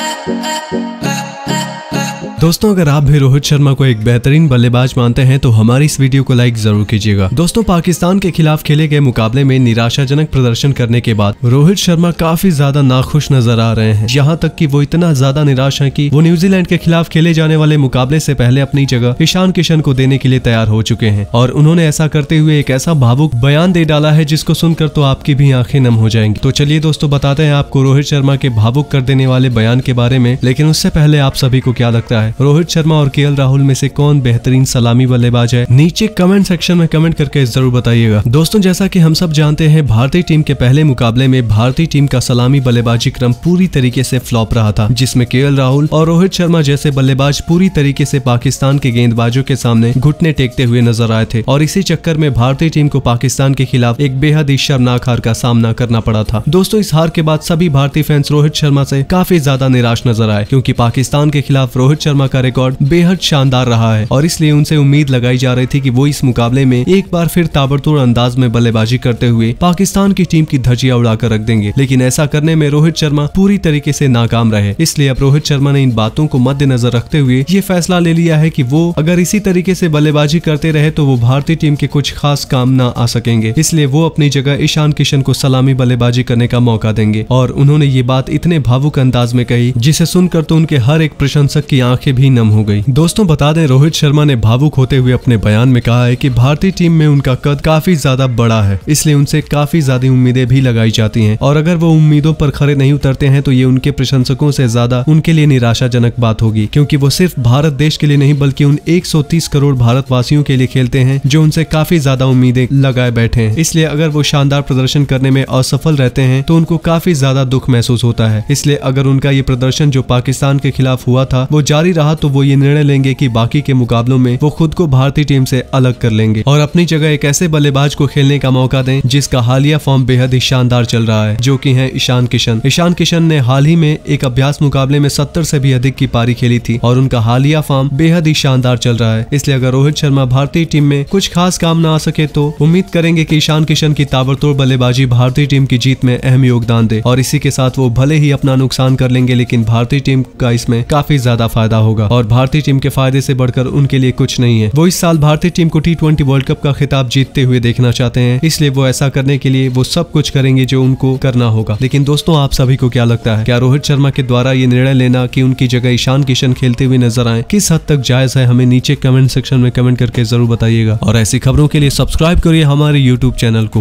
uh, uh. uh. दोस्तों अगर आप भी रोहित शर्मा को एक बेहतरीन बल्लेबाज मानते हैं तो हमारी इस वीडियो को लाइक जरूर कीजिएगा दोस्तों पाकिस्तान के खिलाफ खेले गए मुकाबले में निराशाजनक प्रदर्शन करने के बाद रोहित शर्मा काफी ज्यादा नाखुश नजर आ रहे हैं यहाँ तक की वो इतना ज्यादा निराश है की वो न्यूजीलैंड के खिलाफ खेले जाने वाले मुकाबले ऐसी पहले अपनी जगह ईशान किशन को देने के लिए तैयार हो चुके हैं और उन्होंने ऐसा करते हुए एक ऐसा भावुक बयान दे डाला है जिसको सुनकर तो आपकी भी आंखें नम हो जाएंगी तो चलिए दोस्तों बताते हैं आपको रोहित शर्मा के भावुक कर देने वाले बयान के बारे में लेकिन उससे पहले आप सभी को क्या लगता है है रोहित शर्मा और के राहुल में से कौन बेहतरीन सलामी बल्लेबाज है नीचे कमेंट सेक्शन में कमेंट करके जरूर बताइएगा दोस्तों जैसा की हम सब जानते हैं भारतीय टीम के पहले मुकाबले में भारतीय टीम का सलामी बल्लेबाजी क्रम पूरी तरीके ऐसी फ्लॉप रहा था जिसमे के राहुल और रोहित शर्मा जैसे बल्लेबाज पूरी तरीके ऐसी पाकिस्तान के गेंदबाजों के सामने घुटने टेकते हुए नजर आए थे और इसी चक्कर में भारतीय टीम को पाकिस्तान के खिलाफ एक बेहद ही शर्मनाक हार का सामना करना पड़ा था दोस्तों इस हार के बाद सभी भारतीय फैंस रोहित शर्मा से काफी ज्यादा निराश नजर आए क्योंकि पाकिस्तान के खिलाफ रोहित शर्मा शर्मा का रिकॉर्ड बेहद शानदार रहा है और इसलिए उनसे उम्मीद लगाई जा रही थी कि वो इस मुकाबले में एक बार फिर ताबड़तोड़ अंदाज में बल्लेबाजी करते हुए पाकिस्तान की टीम की धजिया उड़ाकर रख देंगे लेकिन ऐसा करने में रोहित शर्मा पूरी तरीके से नाकाम रहे इसलिए अब रोहित शर्मा ने इन बातों को मद्देनजर रखते हुए ये फैसला ले लिया है की वो अगर इसी तरीके ऐसी बल्लेबाजी करते रहे तो वो भारतीय टीम के कुछ खास काम न आ सकेंगे इसलिए वो अपनी जगह ईशान किशन को सलामी बल्लेबाजी करने का मौका देंगे और उन्होंने ये बात इतने भावुक अंदाज में कही जिसे सुनकर तो उनके हर एक प्रशंसक की आंखें आंखें भी नम हो गई दोस्तों बता दें रोहित शर्मा ने भावुक होते हुए अपने बयान में कहा है की भारतीय टीम में उनका कद काफी ज्यादा बड़ा है इसलिए उनसे काफी ज्यादा उम्मीदें भी लगाई जाती है और अगर वो उम्मीदों पर खड़े नहीं उतरते हैं तो ये उनके प्रशंसकों से ज्यादा उनके लिए निराशाजनक बात होगी क्योंकि वो सिर्फ भारत देश के लिए नहीं बल्कि उन एक करोड़ भारतवासियों के लिए खेलते हैं जो उनसे काफी ज्यादा उम्मीदें लगाए बैठे हैं इसलिए अगर वो शानदार प्रदर्शन करने में असफल रहते हैं तो उनको काफी ज्यादा दुख महसूस होता है इसलिए अगर उनका ये प्रदर्शन जो पाकिस्तान के खिलाफ हुआ था वो जारी रहा तो वो ये निर्णय लेंगे की बाकी के मुकाबलों में वो खुद को भारतीय टीम से अलग कर लेंगे और अपनी जगह एक ऐसे बल्लेबाज को खेलने का मौका दें जिसका हालिया फॉर्म बेहद ही शानदार चल रहा है जो की है ईशान किशन ईशान किशन ने हाल ही में एक अभ्यास मुकाबले में सत्तर से भी अधिक की पारी खेली थी और उनका हालिया फॉर्म बेहद ही शानदार चल रहा है इसलिए अगर रोहित शर्मा भारतीय टीम में कुछ खास काम न आ सके तो उम्मीद करेंगे कि ईशान किशन की ताबड़तोड़ बल्लेबाजी भारतीय टीम की जीत में अहम योगदान दे और इसी के साथ वो भले ही अपना नुकसान कर लेंगे लेकिन भारतीय टीम का इसमें काफी ज्यादा फायदा होगा होगा और भारतीय टीम के फायदे से बढ़कर उनके लिए कुछ नहीं है वो इस साल भारतीय टीम को टी वर्ल्ड कप का खिताब जीतते हुए देखना चाहते हैं इसलिए वो ऐसा करने के लिए वो सब कुछ करेंगे जो उनको करना होगा लेकिन दोस्तों आप सभी को क्या लगता है क्या रोहित शर्मा के द्वारा ये निर्णय लेना की उनकी जगह ईशान किशन खेलते हुए नजर आए किस हद तक जायज है हमें नीचे कमेंट सेक्शन में कमेंट करके जरूर बताइएगा और ऐसी खबरों के लिए सब्सक्राइब करिए हमारे यूट्यूब चैनल को